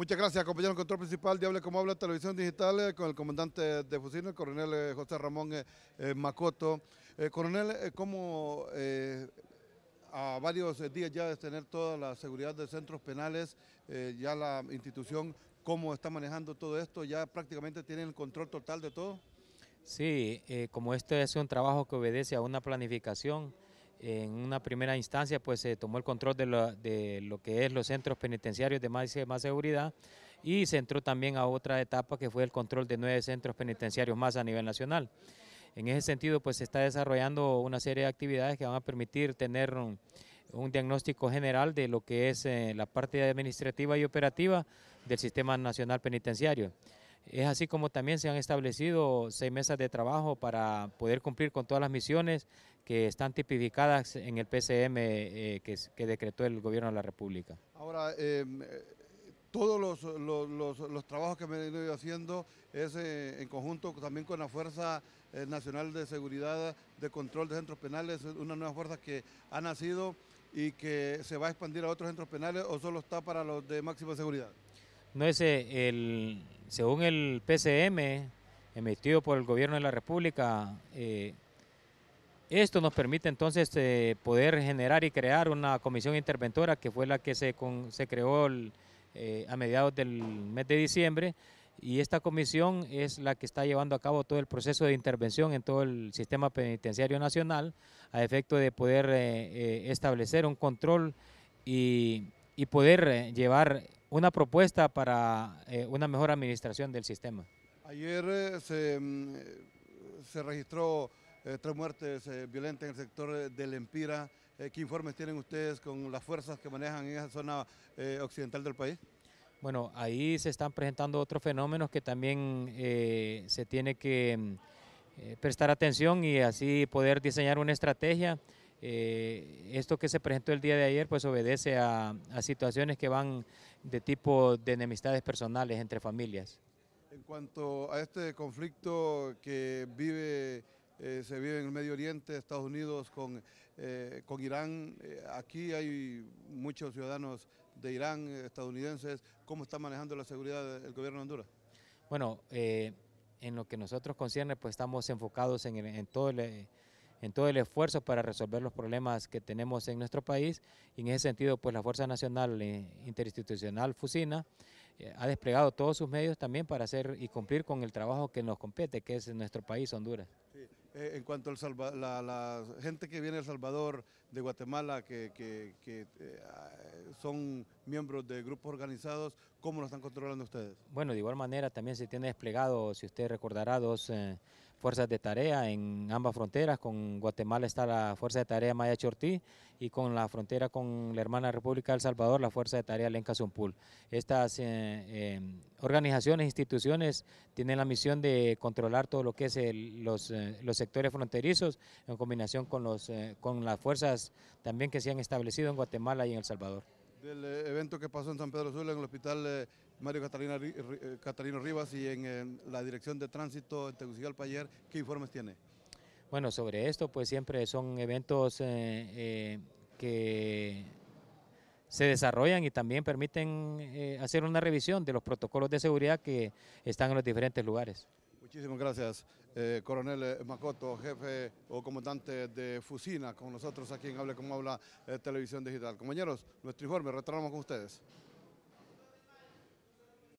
Muchas gracias, compañero control principal diable Hable Como Habla Televisión Digital, eh, con el comandante de fusil, el coronel eh, José Ramón eh, Macoto. coronel, ¿cómo a varios días ya de tener toda la seguridad de centros penales, ya la institución, cómo está manejando todo esto, ya prácticamente tienen el control total de todo? Sí, como este es un trabajo que obedece a una planificación, en una primera instancia pues se tomó el control de lo, de lo que es los centros penitenciarios de más, de más seguridad y se entró también a otra etapa que fue el control de nueve centros penitenciarios más a nivel nacional. En ese sentido pues se está desarrollando una serie de actividades que van a permitir tener un, diagnóstico general de lo que es eh, la parte administrativa y operativa del Sistema Nacional Penitenciario. Es así como también se han establecido seis mesas de trabajo para poder cumplir con todas las misiones que están tipificadas en el PCM eh, que, decretó el gobierno de la República. Ahora, em, eh, todos los, trabajos que me he ido haciendo es eh, en conjunto también con la Fuerza Nacional de Seguridad de Control de Centros Penales, una nueva fuerza que ha nacido y que se va a expandir a otros centros penales o solo está para los de máxima seguridad. No es el, según el PCM emitido por el gobierno de la República, eh, esto nos permite entonces eh, poder generar y crear una comisión interventora que fue la que se, se creó eh, a mediados del mes de diciembre y esta comisión es la que está llevando a cabo todo el proceso de intervención en todo el sistema penitenciario nacional a efecto de poder establecer un control y, y poder llevar una propuesta para eh, una mejor administración del sistema. Ayer eh, se, mm, eh, se, registró tres muertes violentas en el sector del Empira. ¿Qué informes tienen ustedes con las fuerzas que manejan en esa zona occidental del país? Bueno, ahí se están presentando otros fenómenos que también se tiene que mm, prestar atención y así poder diseñar una estrategia. esto que se presentó el día de ayer pues obedece a, a situaciones que van de tipo de enemistades personales entre familias. En cuanto a este conflicto que vive, eh, se vive en el Medio Oriente, Estados Unidos con, eh, con Irán, eh, aquí hay muchos ciudadanos de Irán, estadounidenses, ¿cómo está manejando la seguridad el gobierno de Honduras? Bueno, en lo que nosotros concierne, pues estamos enfocados en todo el en todo el esfuerzo para resolver los problemas que tenemos en nuestro país. Y en ese sentido, pues la Fuerza Nacional eh, Interinstitucional FUSINA eh, ha desplegado todos sus medios también para hacer y cumplir con el trabajo que nos compete, que es en nuestro país, Honduras. Eh, en cuanto a la, gente que viene de El Salvador, de Guatemala, que, son miembros de grupos organizados, ¿cómo lo están controlando ustedes? Bueno, de igual manera también se tiene desplegado, si usted recordará, dos fuerzas de tarea en ambas fronteras. Con Guatemala está la Fuerza de Tarea Maya Chortí y con la frontera con la hermana República de El Salvador, la Fuerza de Tarea Lenca Zumpul. Estas eh, e organizaciones, instituciones tienen la misión de controlar todo lo que es los, eh, los, sectores fronterizos en combinación con, los, eh, con las fuerzas también que se han establecido en Guatemala y en El Salvador. Del evento que pasó en San Pedro Sula, en el hospital Mario Catalina, eh, Catalino Rivas y en, la Dirección de Tránsito en Tegucigalpa ayer, ¿qué informes tiene? Bueno, sobre esto pues siempre son eventos eh, eh, que se desarrollan y también permiten hacer una revisión de los protocolos de seguridad que están en los diferentes lugares. Muchísimas gracias, coronel Macoto, jefe o comandante de Fusina, con nosotros aquí en Hable Como Habla Televisión Digital. Compañeros, nuestro informe, retornamos con ustedes.